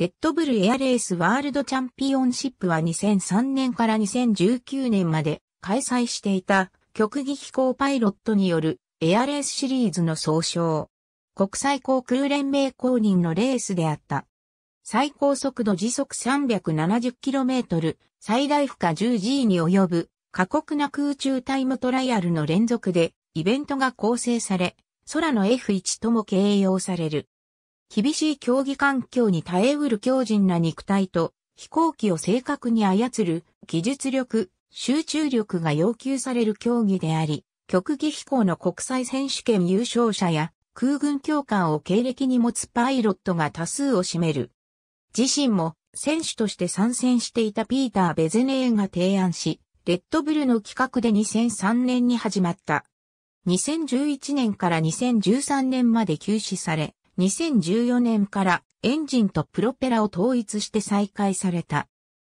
レッドブルエアレースワールドチャンピオンシップは2003年から2019年まで開催していた極技飛行パイロットによるエアレースシリーズの総称。国際航空連盟公認のレースであった。最高速度時速 370km、最大負荷 10G に及ぶ過酷な空中タイムトライアルの連続でイベントが構成され、空の F1 とも形容される。厳しい競技環境に耐えうる強靭な肉体と飛行機を正確に操る技術力、集中力が要求される競技であり、極技飛行の国際選手権優勝者や空軍教官を経歴に持つパイロットが多数を占める。自身も選手として参戦していたピーター・ベゼネーが提案し、レッドブルの企画で2003年に始まった。2011年から2013年まで休止され、2014年からエンジンとプロペラを統一して再開された。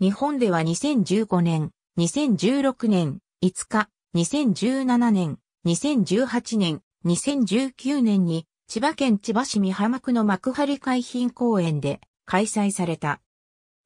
日本では2015年、2016年、5日、2017年、2018年、2019年に千葉県千葉市美浜区の幕張海浜公園で開催された。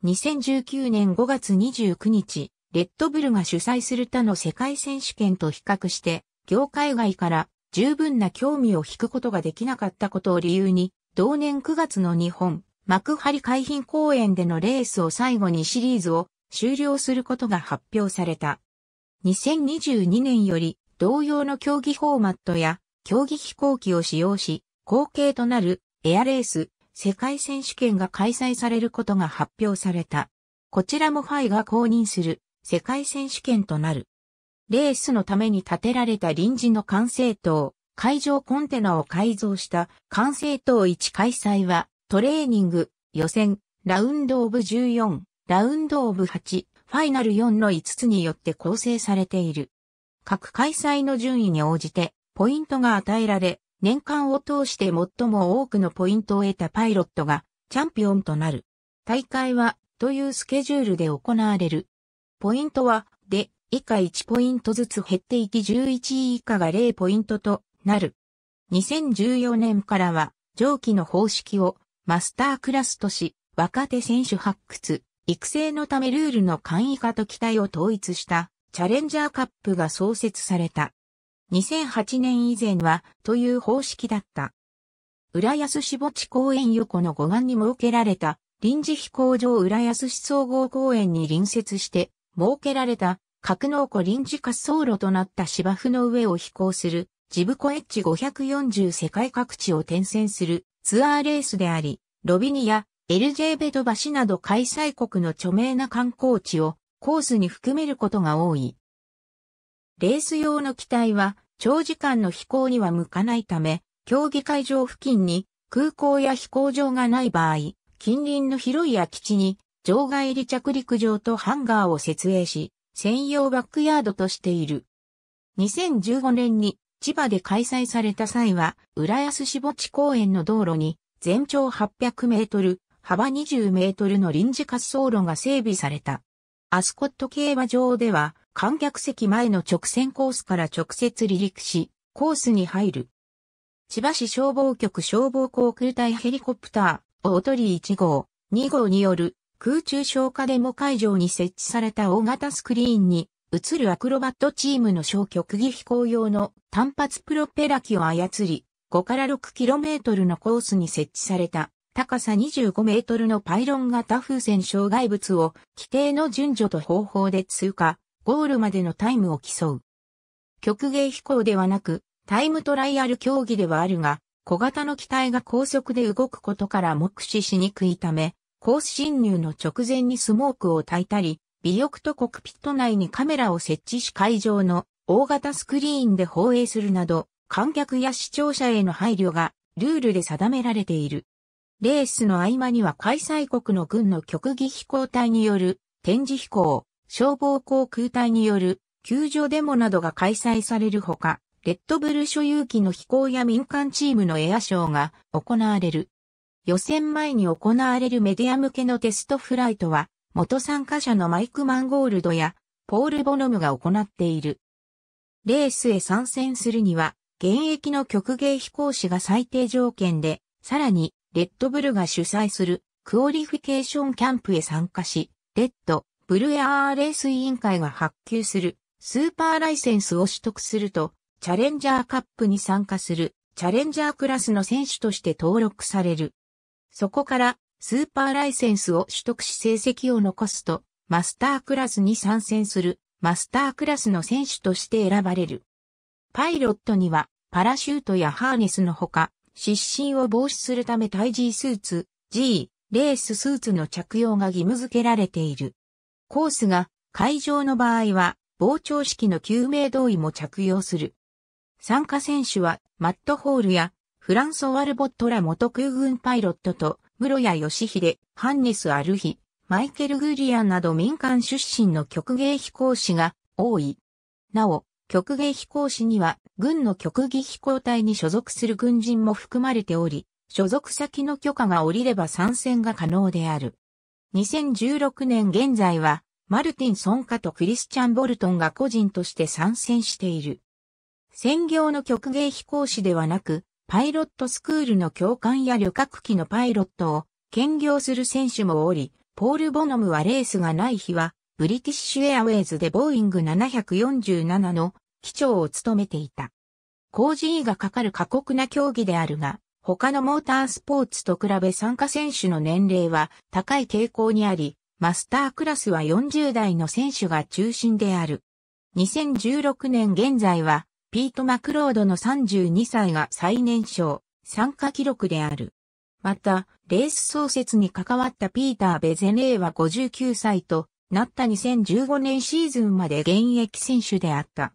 2019年5月29日、レッドブルが主催する他の世界選手権と比較して、業界外から十分な興味を引くことができなかったことを理由に、同年9月の日本、幕張海浜公園でのレースを最後にシリーズを終了することが発表された。2022年より同様の競技フォーマットや競技飛行機を使用し、後継となるエアレース世界選手権が開催されることが発表された。こちらもファイが公認する世界選手権となる。レースのために建てられた臨時の管制塔、会場コンテナを改造した管制塔1開催は、トレーニング、予選、ラウンドオブ14、ラウンドオブ8、ファイナル4の5つによって構成されている。各開催の順位に応じて、ポイントが与えられ、年間を通して最も多くのポイントを得たパイロットが、チャンピオンとなる。大会は、というスケジュールで行われる。ポイントは、以下1ポイントずつ減っていき11位以下が0ポイントとなる。2014年からは上記の方式をマスタークラスとし、若手選手発掘、育成のためルールの簡易化と期待を統一したチャレンジャーカップが創設された。2008年以前はという方式だった。浦安市墓地公園横の護岸に設けられた臨時飛行場浦安市総合公園に隣接して設けられた格納庫臨時滑走路となった芝生の上を飛行する、ジブコエッジ540世界各地を転戦するツアーレースであり、ロビニア、エルジェーベド橋など開催国の著名な観光地をコースに含めることが多い。レース用の機体は長時間の飛行には向かないため、競技会場付近に空港や飛行場がない場合、近隣の広い空き地に場外離着陸場とハンガーを設営し、専用バックヤードとしている。2015年に千葉で開催された際は、浦安市墓地公園の道路に全長800メートル、幅20メートルの臨時滑走路が整備された。アスコット競馬場では観客席前の直線コースから直接離陸し、コースに入る。千葉市消防局消防航空隊ヘリコプター、大鳥1号、2号による空中消火デモ会場に設置された大型スクリーンに映るアクロバットチームの小極技飛行用の単発プロペラ機を操り、5から 6km のコースに設置された高さ 25m のパイロン型風船障害物を規定の順序と方法で通過、ゴールまでのタイムを競う。極芸飛行ではなく、タイムトライアル競技ではあるが、小型の機体が高速で動くことから目視しにくいため、コース侵入の直前にスモークを焚いたり、尾翼とコクピット内にカメラを設置し会場の大型スクリーンで放映するなど、観客や視聴者への配慮がルールで定められている。レースの合間には開催国の軍の極技飛行隊による展示飛行、消防航空隊による救助デモなどが開催されるほか、レッドブル所有機の飛行や民間チームのエアショーが行われる。予選前に行われるメディア向けのテストフライトは、元参加者のマイク・マンゴールドや、ポール・ボノムが行っている。レースへ参戦するには、現役の曲芸飛行士が最低条件で、さらに、レッドブルが主催するクオリフィケーションキャンプへ参加し、レッド、ブルエアーレース委員会が発給するスーパーライセンスを取得すると、チャレンジャーカップに参加するチャレンジャークラスの選手として登録される。そこからスーパーライセンスを取得し成績を残すと、マスタークラスに参戦する、マスタークラスの選手として選ばれる。パイロットには、パラシュートやハーネスのほか、失神を防止するため対 G スーツ、G、レーススーツの着用が義務付けられている。コースが会場の場合は、傍聴式の救命胴衣も着用する。参加選手は、マットホールやフランソワ・ルボットら元空軍パイロットと、室谷義秀、ハンネス・アルヒ、マイケル・グリアンなど民間出身の曲芸飛行士が多い。なお、曲芸飛行士には、軍の曲技飛行隊に所属する軍人も含まれており、所属先の許可が下りれば参戦が可能である。2016年現在は、マルティン・ソンカとクリスチャン・ボルトンが個人として参戦している。専業の曲芸飛行士ではなく、パイロットスクールの教官や旅客機のパイロットを兼業する選手もおり、ポール・ボノムはレースがない日は、ブリティッシュエアウェイズでボーイング747の機長を務めていた。工事費がかかる過酷な競技であるが、他のモータースポーツと比べ参加選手の年齢は高い傾向にあり、マスタークラスは40代の選手が中心である。2016年現在はピート・マクロードの32歳が最年少、参加記録である。また、レース創設に関わったピーター・ベゼネーは59歳となった2015年シーズンまで現役選手であった。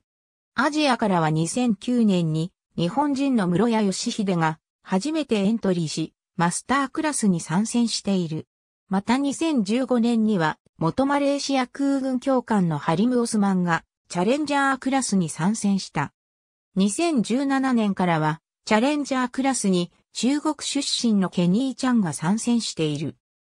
アジアからは2009年に日本人の室谷義秀が初めてエントリーし、マスタークラスに参戦している。また2015年には元マレーシア空軍教官のハリム・オスマンがチャレンジャークラスに参戦した。2017年からは、チャレンジャークラスに中国出身のケニーちゃんが参戦している。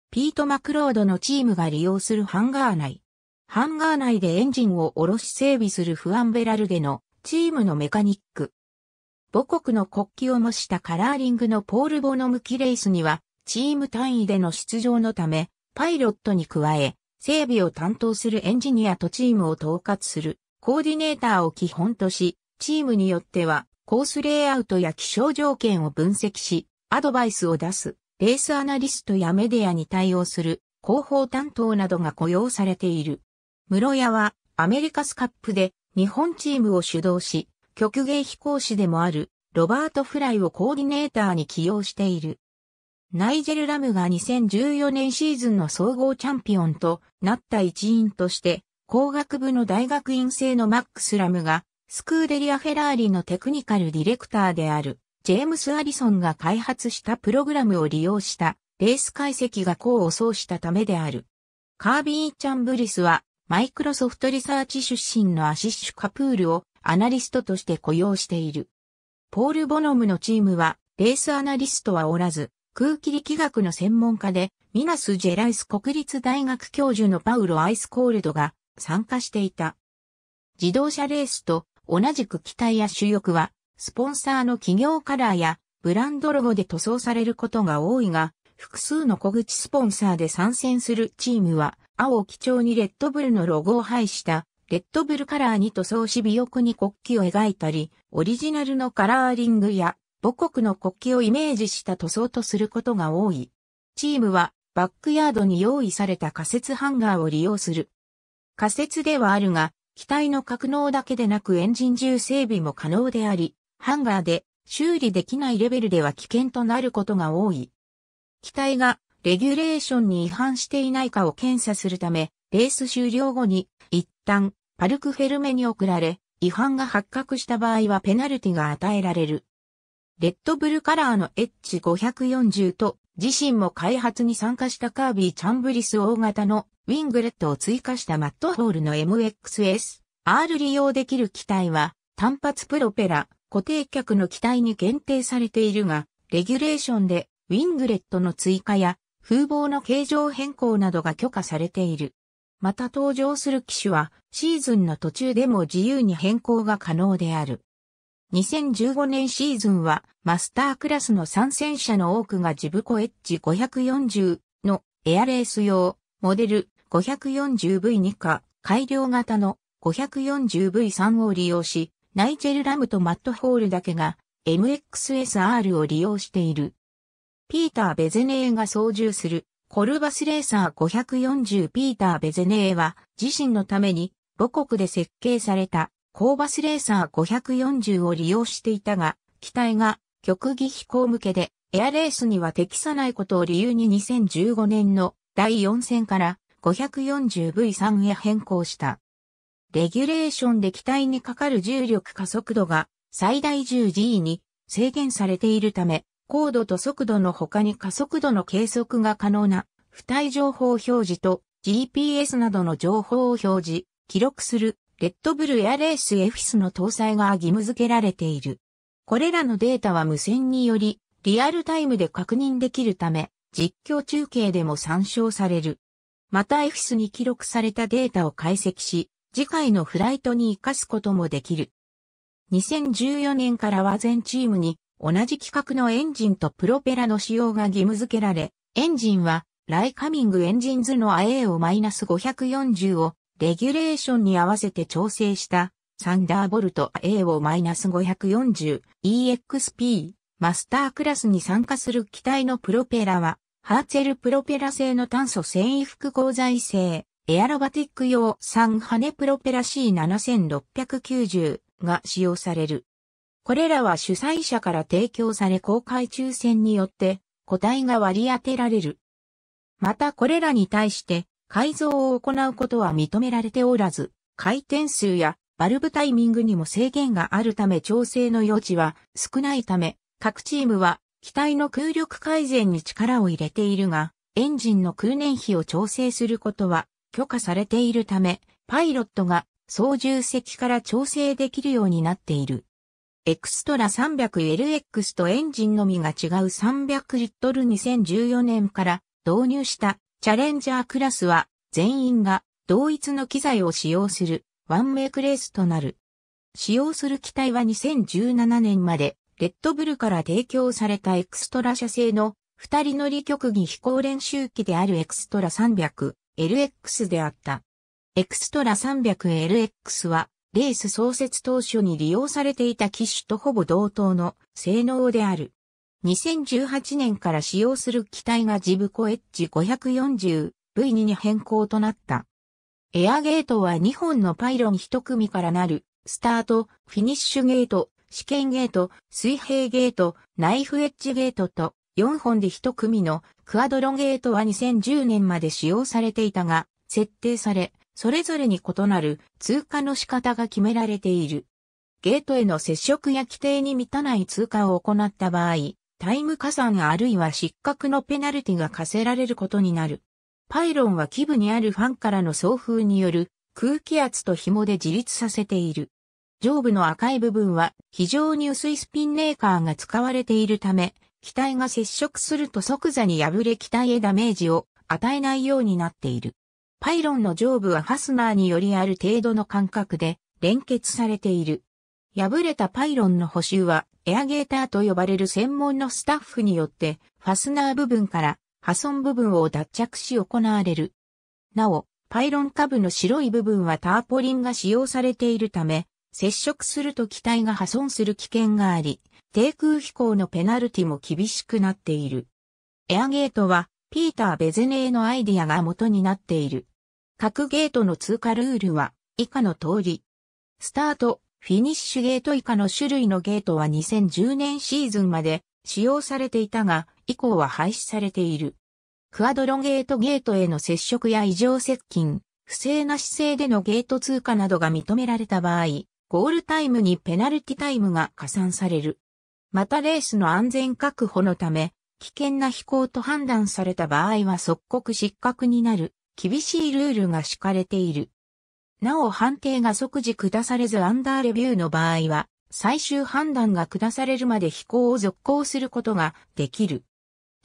ピート・マクロードのチームが利用するハンガー内。ハンガー内でエンジンを下ろし整備するフアンベラルデのチームのメカニック。母国の国旗を模したカラーリングのポール・ボノムキレイスには、チーム単位での出場のため、パイロットに加え、整備を担当するエンジニアとチームを統括するコーディネーターを基本とし、チームによっては、コースレイアウトや気象条件を分析し、アドバイスを出す、レースアナリストやメディアに対応する、広報担当などが雇用されている。室屋は、アメリカスカップで、日本チームを主導し、曲芸飛行士でもある、ロバート・フライをコーディネーターに起用している。ナイジェル・ラムが2014年シーズンの総合チャンピオンとなった一員として、工学部の大学院生のマックス・ラムがスクーデリア・フェラーリのテクニカルディレクターであるジェームス・アリソンが開発したプログラムを利用したレース解析が功を奏したためである。カービー・チャンブリスはマイクロソフトリサーチ出身のアシッシュ・カプールをアナリストとして雇用している。ポール・ボノムのチームはレースアナリストはおらず、空気力学の専門家でミナス・ジェライス国立大学教授のパウロ・アイスコールドが参加していた。自動車レースと同じく機体や主翼は、スポンサーの企業カラーやブランドロゴで塗装されることが多いが、複数の小口スポンサーで参戦するチームは、青を基調にレッドブルのロゴを配した、レッドブルカラーに塗装し尾翼に国旗を描いたり、オリジナルのカラーリングや母国の国旗をイメージした塗装とすることが多い。チームはバックヤードに用意された仮設ハンガーを利用する。仮設ではあるが、機体の格納だけでなくエンジン重整備も可能であり、ハンガーで修理できないレベルでは危険となることが多い。機体がレギュレーションに違反していないかを検査するため、レース終了後に一旦パルクフェルメに送られ、違反が発覚した場合はペナルティが与えられる。レッドブルカラーの H540 と自身も開発に参加したカービー・チャンブリス大型のウィングレットを追加したマットホールの MXS。R 利用できる機体は単発プロペラ固定客の機体に限定されているが、レギュレーションでウィングレットの追加や風貌の形状変更などが許可されている。また登場する機種はシーズンの途中でも自由に変更が可能である。2015年シーズンはマスタークラスの参戦者の多くがジブコエッジ5 4 0のエアレース用モデル 540V 2か改良型の 540V3 を利用し、ナイジェル・ラムとマット・ホールだけが MXSR を利用している。ピーター・ベゼネーが操縦するコルバスレーサー540ピーター・ベゼネーは自身のために母国で設計されたコーバスレーサー540を利用していたが、機体が極技飛行向けでエアレースには適さないことを理由に2015年の第4戦から 540V3 へ変更した。レギュレーションで機体にかかる重力加速度が最大 10G に制限されているため、高度と速度の他に加速度の計測が可能な付帯情報表示と GPS などの情報を表示、記録するレッドブルエアレースエフィスの搭載が義務付けられている。これらのデータは無線により、リアルタイムで確認できるため、実況中継でも参照される。またエフィスに記録されたデータを解析し、次回のフライトに活かすこともできる。2014年からは全チームに同じ規格のエンジンとプロペラの使用が義務付けられ、エンジンはライカミングエンジンズの IA をマイナス540をレギュレーションに合わせて調整したサンダーボルト A を -540EXP マスタークラスに参加する機体のプロペラはハーツェルプロペラ製の炭素繊維複合材製エアロバティック用3羽プロペラ C7690 が使用される。これらは主催者から提供され公開抽選によって個体が割り当てられる。またこれらに対して改造を行うことは認められておらず、回転数やバルブタイミングにも制限があるため調整の余地は少ないため、各チームは機体の空力改善に力を入れているが、エンジンの空燃費を調整することは許可されているため、パイロットが操縦席から調整できるようになっている。エクストラ 300LX とエンジンのみが違う300リットル2014年から導入したチャレンジャークラスは全員が同一の機材を使用するワンメイクレースとなる。使用する機体は2017年までレッドブルから提供されたエクストラ社製の二人乗り極技飛行練習機であるエクストラ 300LX であった。エクストラ 300LX はレース創設当初に利用されていた機種とほぼ同等の性能である。2018年から使用する機体がジブコエッジ 540V2 に変更となった。エアゲートは2本のパイロン1組からなる、スタート、フィニッシュゲート、試験ゲート、水平ゲート、ナイフエッジゲートと、4本で1組のクアドロゲートは2010年まで使用されていたが、設定され、それぞれに異なる通過の仕方が決められている。ゲートへの接触や規定に満たない通過を行った場合、タイム加算あるいは失格のペナルティが課せられることになる。パイロンは基部にあるファンからの送風による空気圧と紐で自立させている。上部の赤い部分は非常に薄いスピンメーカーが使われているため、機体が接触すると即座に破れ機体へダメージを与えないようになっている。パイロンの上部はファスナーによりある程度の間隔で連結されている。破れたパイロンの補修はエアゲーターと呼ばれる専門のスタッフによって、ファスナー部分から破損部分を脱着し行われる。なお、パイロン下部の白い部分はターポリンが使用されているため、接触すると機体が破損する危険があり、低空飛行のペナルティも厳しくなっている。エアゲートは、ピーター・ベゼネーのアイディアが元になっている。各ゲートの通過ルールは、以下の通り。スタート、フィニッシュゲート以下の種類のゲートは2010年シーズンまで使用されていたが、以降は廃止されている。クアドロゲートゲートへの接触や異常接近、不正な姿勢でのゲート通過などが認められた場合、ゴールタイムにペナルティタイムが加算される。またレースの安全確保のため、危険な飛行と判断された場合は即刻失格になる、厳しいルールが敷かれている。なお判定が即時下されずアンダーレビューの場合は、最終判断が下されるまで飛行を続行することができる。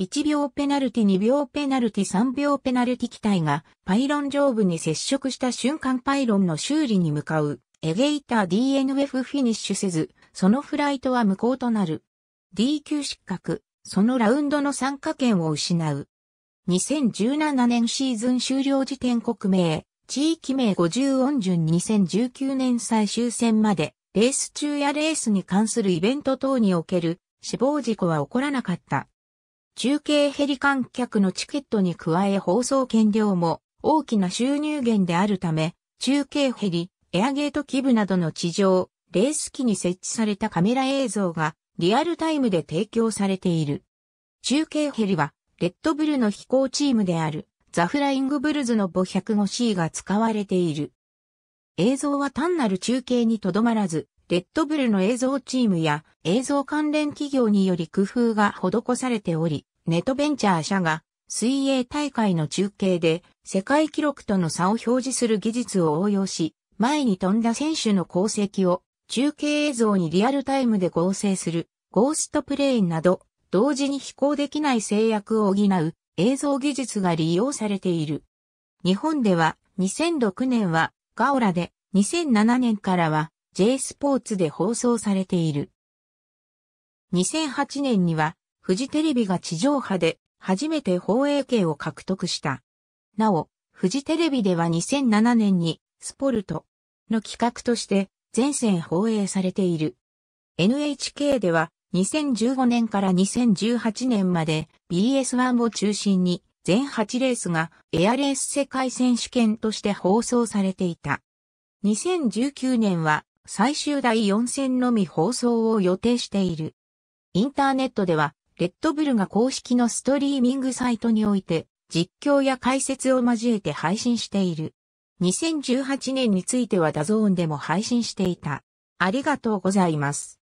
1秒ペナルティ2秒ペナルティ3秒ペナルティ機体がパイロン上部に接触した瞬間パイロンの修理に向かうエゲイター DNF フィニッシュせず、そのフライトは無効となる。D 級失格、そのラウンドの参加権を失う。2017年シーズン終了時点国名、地域名50音順2019年最終戦まで、レース中やレースに関するイベント等における死亡事故は起こらなかった。中継ヘリ観客のチケットに加え放送権料も大きな収入源であるため、中継ヘリ、エアゲート基部などの地上、レース機に設置されたカメラ映像がリアルタイムで提供されている。中継ヘリはレッドブルの飛行チームであるザ・フライング・ブルズのボ 105C が使われている。映像は単なる中継にとどまらず、レッドブルの映像チームや映像関連企業により工夫が施されており、ネットベンチャー社が水泳大会の中継で世界記録との差を表示する技術を応用し、前に飛んだ選手の功績を中継映像にリアルタイムで合成するゴーストプレインなど同時に飛行できない制約を補う映像技術が利用されている。日本では2006年はガオラで2007年からは J スポーツで放送されている。2008年にはフジテレビが地上波で初めて放映権を獲得した。なお、フジテレビでは2007年にスポルトの企画として全線放映されている。NHK では2015年から2018年まで BS1 を中心に全8レースがエアレース世界選手権として放送されていた。2019年は最終第4戦のみ放送を予定している。インターネットでは、レッドブルが公式のストリーミングサイトにおいて、実況や解説を交えて配信している。2018年についてはダゾーンでも配信していた。ありがとうございます。